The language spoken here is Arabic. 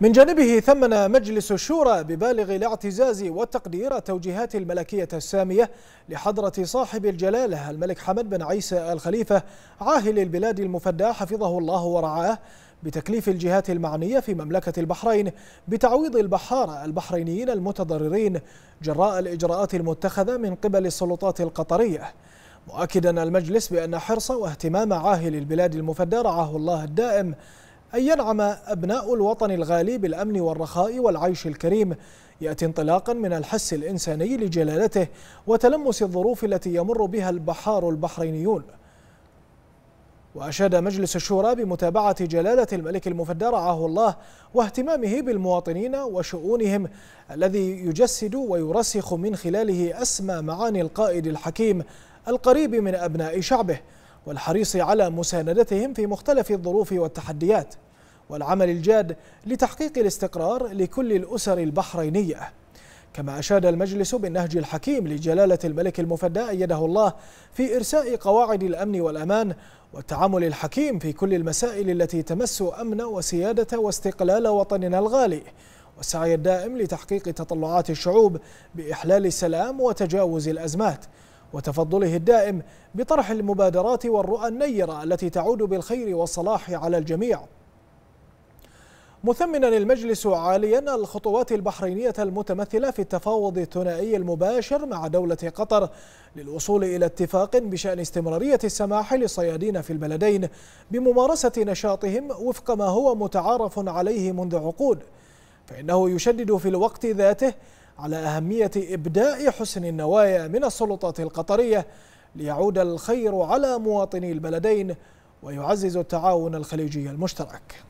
من جانبه ثمن مجلس الشورى ببالغ الاعتزاز والتقدير توجيهات الملكية السامية لحضرة صاحب الجلالة الملك حمد بن عيسى الخليفة عاهل البلاد المفدى حفظه الله ورعاه بتكليف الجهات المعنية في مملكة البحرين بتعويض البحارة البحرينيين المتضررين جراء الإجراءات المتخذة من قبل السلطات القطرية مؤكدا المجلس بأن حرص واهتمام عاهل البلاد المفدى رعاه الله الدائم أن ينعم أبناء الوطن الغالي بالأمن والرخاء والعيش الكريم يأتي انطلاقا من الحس الإنساني لجلالته وتلمس الظروف التي يمر بها البحار البحرينيون وأشاد مجلس الشورى بمتابعة جلالة الملك المفدى رعاه الله واهتمامه بالمواطنين وشؤونهم الذي يجسد ويرسخ من خلاله أسمى معاني القائد الحكيم القريب من أبناء شعبه والحريص على مساندتهم في مختلف الظروف والتحديات والعمل الجاد لتحقيق الاستقرار لكل الأسر البحرينية كما أشاد المجلس بالنهج الحكيم لجلالة الملك المفدى أيده الله في إرساء قواعد الأمن والأمان والتعامل الحكيم في كل المسائل التي تمس أمن وسيادة واستقلال وطننا الغالي والسعي الدائم لتحقيق تطلعات الشعوب بإحلال السلام وتجاوز الأزمات وتفضله الدائم بطرح المبادرات والرؤى النيرة التي تعود بالخير والصلاح على الجميع مثمنا المجلس عاليا الخطوات البحرينية المتمثلة في التفاوض الثنائي المباشر مع دولة قطر للوصول إلى اتفاق بشأن استمرارية السماح للصيادين في البلدين بممارسة نشاطهم وفق ما هو متعارف عليه منذ عقود فإنه يشدد في الوقت ذاته على أهمية إبداء حسن النوايا من السلطات القطرية ليعود الخير على مواطني البلدين ويعزز التعاون الخليجي المشترك